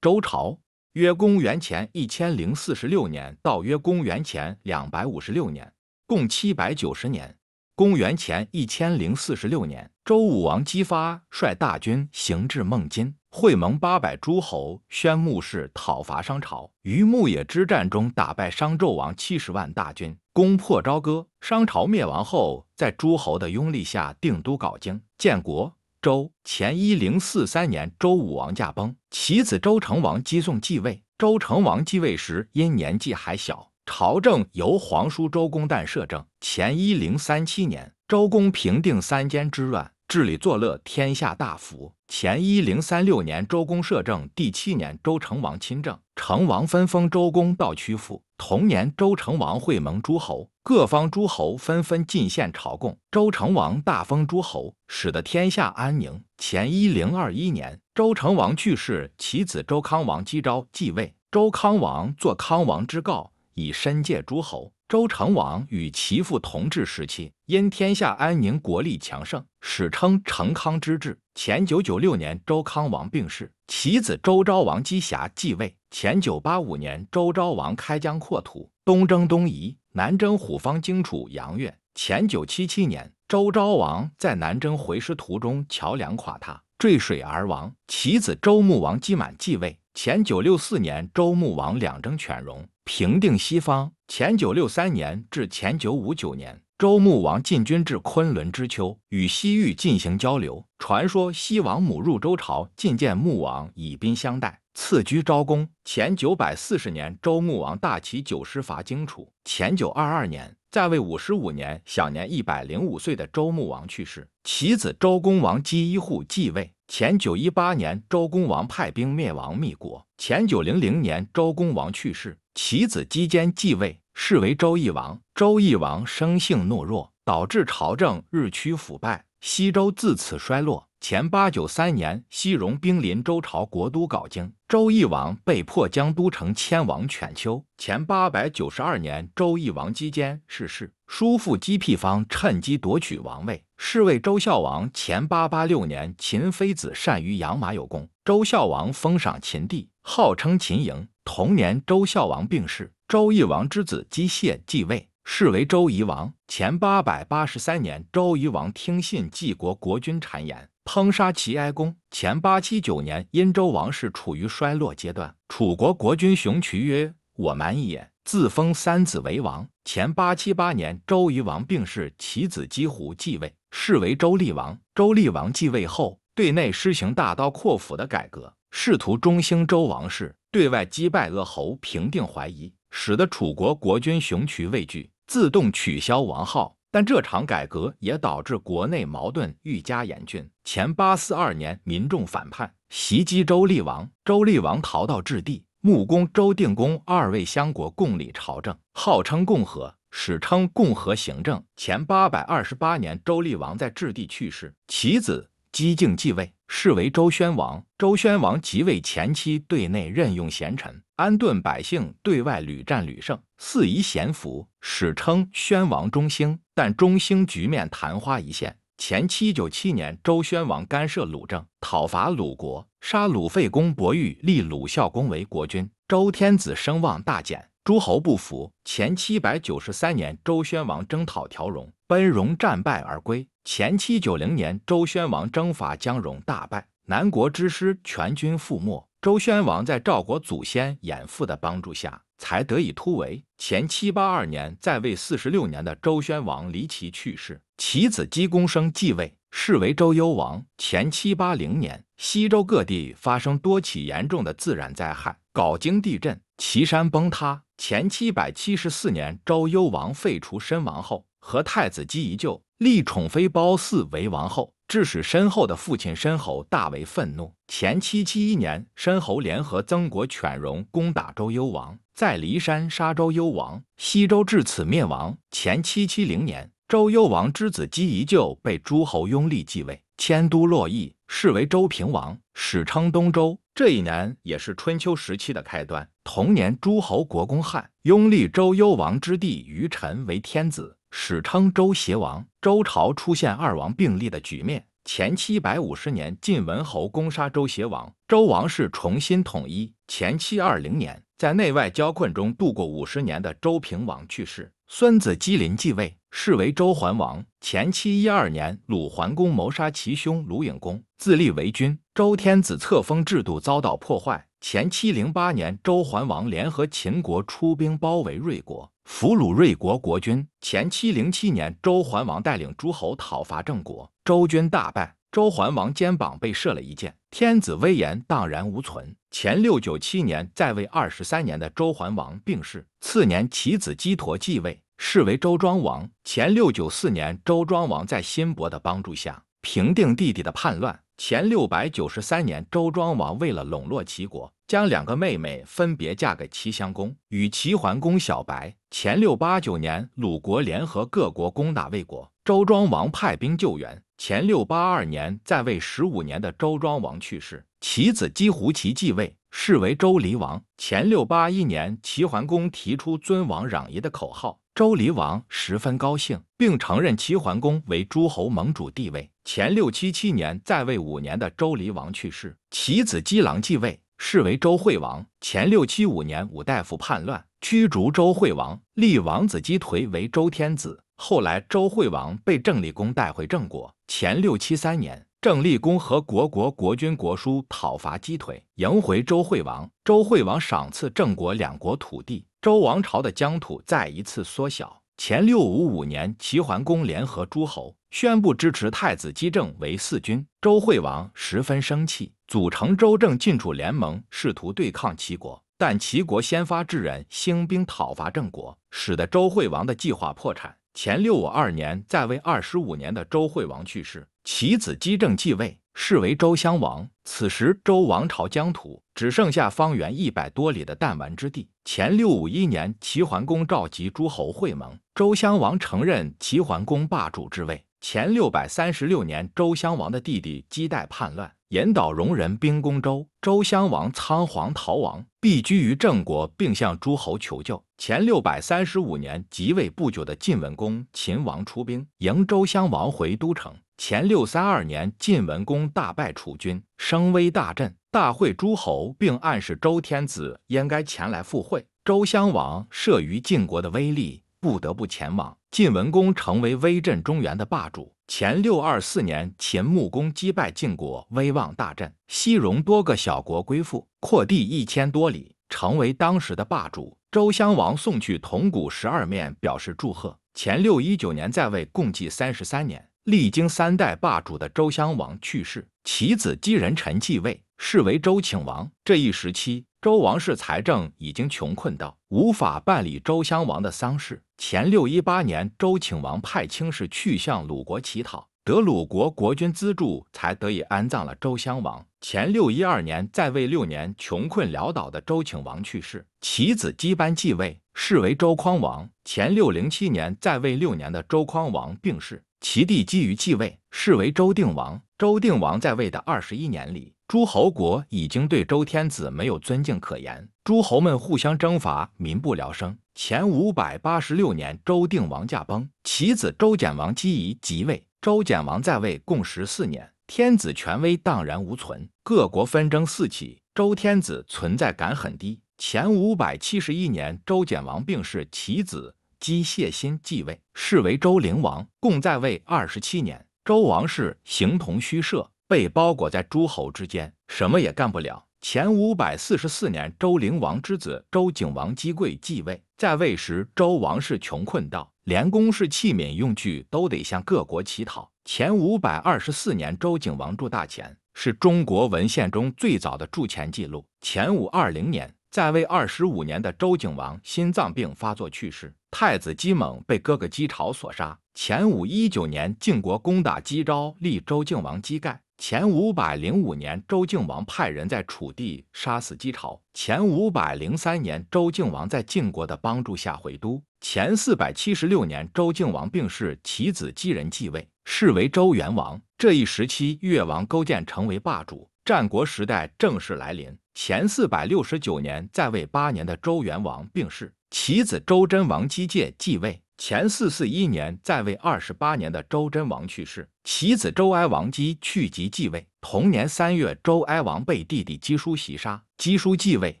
周朝约公元前一千零四十六年到约公元前两百五十六年，共七百九十年。公元前一千零四十六年，周武王姬发率大军行至孟津，会盟八百诸侯，宣布是讨伐商朝。于牧野之战中打败商纣王七十万大军，攻破朝歌。商朝灭亡后，在诸侯的拥立下定都镐京，建国。周前一零四三年，周武王驾崩，其子周成王姬诵继位。周成王继位时因年纪还小，朝政由皇叔周公旦摄政。前一零三七年，周公平定三监之乱，治理作乐，天下大服。前一零三六年，周公摄政第七年，周成王亲政。成王分封周公到曲阜。同年，周成王会盟诸侯。各方诸侯纷纷进献朝贡，周成王大封诸侯，使得天下安宁。前一零二一年，周成王去世，其子周康王姬昭继位。周康王作康王之告，以申诫诸侯。周成王与其父同治时期，因天下安宁，国力强盛，史称成康之治。前九九六年，周康王病逝，其子周昭王姬瑕继位。前九八五年，周昭王开疆扩土，东征东夷。南征虎方荆楚杨越。前九七七年，周昭王在南征回师途中，桥梁垮塌，坠水而亡。其子周穆王姬满继位。前九六四年，周穆王两征犬戎，平定西方。前九六三年至前九五九年。周穆王进军至昆仑之丘，与西域进行交流。传说西王母入周朝，觐见穆王，以宾相待，赐居昭公。前九百四十年，周穆王大起九师伐荆楚。前九二二年，在位五十五年，享年一百零五岁的周穆王去世，其子周公王姬一户继位。前九一八年，周公王派兵灭亡密国。前九零零年，周公王去世，其子姬坚继位。是为周懿王。周懿王生性懦弱，导致朝政日趋腐败，西周自此衰落。前八九三年，西戎兵临周朝国都镐京，周懿王被迫将都城迁往犬丘。前八百九十二年，周懿王姬坚逝世，叔父姬辟方趁机夺取王位，是为周孝王。前八八六年，秦非子善于养马有功，周孝王封赏秦地，号称秦嬴。同年，周孝王病逝。周夷王之子姬燮继位，是为周夷王。前八百八十三年，周夷王听信晋国国君谗言，烹杀齐哀公。前八七九年，殷周王室处于衰落阶段。楚国国君熊渠曰：“我蛮夷也，自封三子为王。”前八七八年，周夷王病逝，其子姬胡继位，是为周厉王。周厉王继位后，对内施行大刀阔斧的改革，试图中兴周王室；对外击败鄂侯，平定淮夷。使得楚国国君雄渠畏惧，自动取消王号。但这场改革也导致国内矛盾愈加严峻。前八四二年，民众反叛，袭击周厉王，周厉王逃到至地，穆公、周定公二位相国共理朝政，号称共和，史称共和行政。前八百二十八年，周厉王在至地去世，其子姬敬继位。是为周宣王。周宣王即位前期，对内任用贤臣，安顿百姓；对外屡战屡胜，四夷贤服，史称宣王中兴。但中兴局面昙花一现。前七九七年，周宣王干涉鲁政，讨伐鲁国，杀鲁废公伯玉，立鲁孝公为国君，周天子声望大减，诸侯不服。前七百九十三年，周宣王征讨条戎。奔戎战败而归。前七九零年，周宣王征伐姜戎，大败南国之师，全军覆没。周宣王在赵国祖先衍父的帮助下，才得以突围。前七八二年，在位四十六年的周宣王离奇去世，其子姬公生继位，是为周幽王。前七八零年，西周各地发生多起严重的自然灾害，镐京地震，岐山崩塌。前七百七十四年，周幽王废除申王后和太子姬宜臼，立宠妃褒姒为王后，致使申后的父亲申侯大为愤怒。前七七一年，申侯联合曾国犬戎攻打周幽王，在骊山杀周幽王，西周至此灭亡。前七七零年。周幽王之子姬宜臼被诸侯拥立继位，迁都洛邑，是为周平王，史称东周。这一年也是春秋时期的开端。同年，诸侯国公汉拥立周幽王之弟于臣为天子，史称周邪王。周朝出现二王并立的局面。前七百五十年，晋文侯攻杀周邪王，周王室重新统一。前七二零年，在内外交困中度过五十年的周平王去世。孙子姬林继位，是为周桓王。前七一二年，鲁桓公谋杀其兄鲁隐公，自立为君，周天子册封制度遭到破坏。前七零八年，周桓王联合秦国出兵包围芮国，俘虏芮国国君。前七零七年，周桓王带领诸侯讨伐郑国，周军大败。周桓王肩膀被射了一箭，天子威严荡然无存。前六九七年，在位二十三年的周桓王病逝，次年其子姬佗继位，是为周庄王。前六九四年，周庄王在新伯的帮助下平定弟弟的叛乱。前六百九十三年，周庄王为了笼络齐国，将两个妹妹分别嫁给齐襄公与齐桓公小白。前六八九年，鲁国联合各国攻打魏国，周庄王派兵救援。前六八二年，在位十五年的周庄王去世，其子姬胡齐继位，是为周黎王。前六八一年，齐桓公提出尊王攘夷的口号，周黎王十分高兴，并承认齐桓公为诸侯盟主地位。前六七七年，在位五年的周黎王去世，其子姬郎继位，是为周惠王。前六七五年，武大夫叛乱，驱逐周惠王，立王子姬颓为周天子。后来，周惠王被郑厉公带回郑国。前六七三年，郑厉公和国国国君国叔讨伐姬腿，迎回周惠王。周惠王赏赐郑国两国土地，周王朝的疆土再一次缩小。前六五五年，齐桓公联合诸侯，宣布支持太子姬政为四君。周惠王十分生气，组成周郑晋楚联盟，试图对抗齐国。但齐国先发制人，兴兵讨伐郑国，使得周惠王的计划破产。前六五二年，在位二十五年的周惠王去世，其子姬政继位，是为周襄王。此时，周王朝疆土只剩下方圆一百多里的弹丸之地。前六五一年，齐桓公召集诸侯会盟，周襄王承认齐桓公霸主之位。前六百三十六年，周襄王的弟弟姬代叛乱，引导戎人兵攻周。周襄王仓皇逃亡，避居于郑国，并向诸侯求救。前六百三十五年，即位不久的晋文公，秦王出兵迎周襄王回都城。前六三二年，晋文公大败楚军，声威大振，大会诸侯，并暗示周天子应该前来赴会。周襄王慑于晋国的威力。不得不前往。晋文公成为威震中原的霸主。前六二四年，秦穆公击败晋国，威望大振，西戎多个小国归附，扩地一千多里，成为当时的霸主。周襄王送去铜鼓十二面，表示祝贺。前六一九年在位，共计三十三年，历经三代霸主的周襄王去世，其子姬人臣继位。是为周顷王。这一时期，周王室财政已经穷困到无法办理周襄王的丧事。前六一八年，周顷王派卿士去向鲁国乞讨，得鲁国国君资助，才得以安葬了周襄王。前六一二年，在位六年、穷困潦倒的周顷王去世，其子姬班继位，是为周匡王。前六零七年，在位六年的周匡王病逝，其弟姬于继位，是为周定王。周定王在位的二十一年里，诸侯国已经对周天子没有尊敬可言，诸侯们互相征伐，民不聊生。前五百八十六年，周定王驾崩，其子周简王姬仪即位。周简王在位共十四年，天子权威荡然无存，各国纷争四起，周天子存在感很低。前五百七十一年，周简王病逝，其子姬谢新继位，是为周灵王，共在位二十七年。周王室形同虚设，被包裹在诸侯之间，什么也干不了。前五百四十四年，周灵王之子周景王姬贵继位，在位时周王室穷困到连宫室器皿用具都得向各国乞讨。前五百二十四年，周景王铸大钱，是中国文献中最早的铸钱记录。前五二零年。在位二十五年的周景王心脏病发作去世，太子姬猛被哥哥姬朝所杀。前五一九年，晋国攻打姬昭，立周敬王姬盖。前五百零五年，周敬王派人在楚地杀死姬朝。前五百零三年，周敬王在晋国的帮助下回都。前四百七十六年，周敬王病逝，其子姬仁继位，是为周元王。这一时期，越王勾践成为霸主。战国时代正式来临。前四百六十九年，在位八年的周元王病逝，其子周贞王姬介继位。前四四一年，在位二十八年的周贞王去世，其子周哀王姬去疾继位。同年三月，周哀王被弟弟姬叔袭杀，姬叔继位，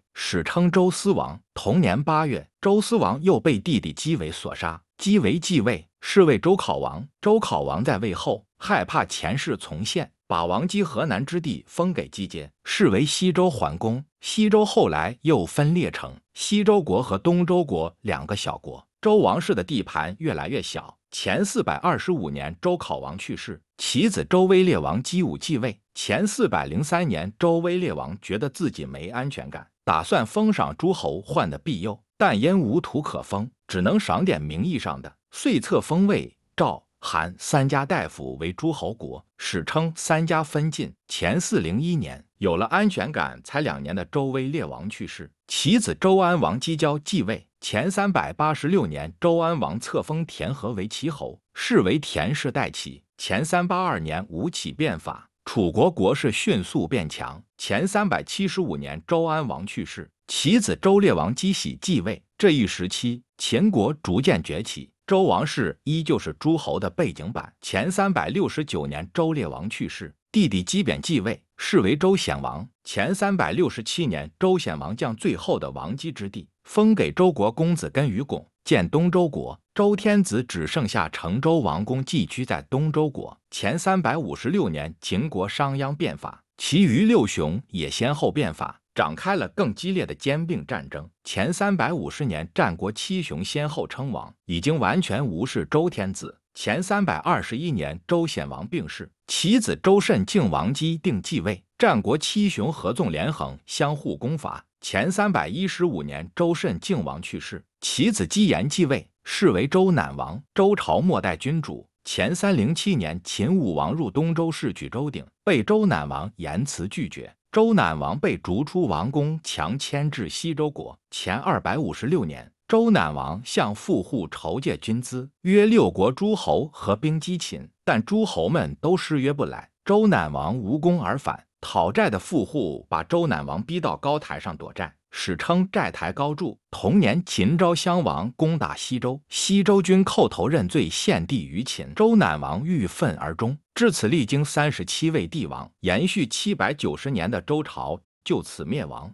史称周思王。同年八月，周思王又被弟弟姬维所杀，姬维继位，是为周考王。周考王在位后，害怕前世重现。把王姬河南之地封给姬坚，视为西周桓公。西周后来又分裂成西周国和东周国两个小国。周王室的地盘越来越小。前四百二十五年，周考王去世，其子周威烈王姬武继位。前四百零三年，周威烈王觉得自己没安全感，打算封赏诸侯换的庇佑，但因无土可封，只能赏点名义上的。遂册封魏赵。韩三家大夫为诸侯国，史称三家分晋。前四零一年，有了安全感才两年的周威烈王去世，其子周安王姬骄继位。前三百八十六年，周安王册封田和为齐侯，是为田氏代齐。前三八二年，吴起变法，楚国国势迅速变强。前三百七十五年，周安王去世，其子周烈王姬喜继位。这一时期，秦国逐渐崛起。周王室依旧是诸侯的背景板。前三百六十九年，周烈王去世，弟弟姬扁继位，是为周显王。前三百六十七年，周显王将最后的王姬之地封给周国公子跟于拱，建东周国。周天子只剩下成周王公寄居在东周国。前三百五十六年，秦国商鞅变法，其余六雄也先后变法。展开了更激烈的兼并战争。前三百五十年，战国七雄先后称王，已经完全无视周天子。前三百二十一年，周显王病逝，其子周慎敬王姬定继位。战国七雄合纵连横，相互攻伐。前三百一十五年，周慎敬王去世，其子姬延继位，是为周赧王。周朝末代君主。前三零七年，秦武王入东周市取周鼎，被周赧王严辞拒绝。周南王被逐出王宫，强迁至西周国。前二百五十六年，周南王向富户筹借军资，约六国诸侯和兵击秦，但诸侯们都失约不来，周南王无功而返。讨债的富户把周南王逼到高台上躲债。史称“寨台高筑”。同年，秦昭襄王攻打西周，西周君叩头认罪，献帝于秦。周赧王郁愤而终。至此，历经三十七位帝王，延续七百九十年的周朝就此灭亡。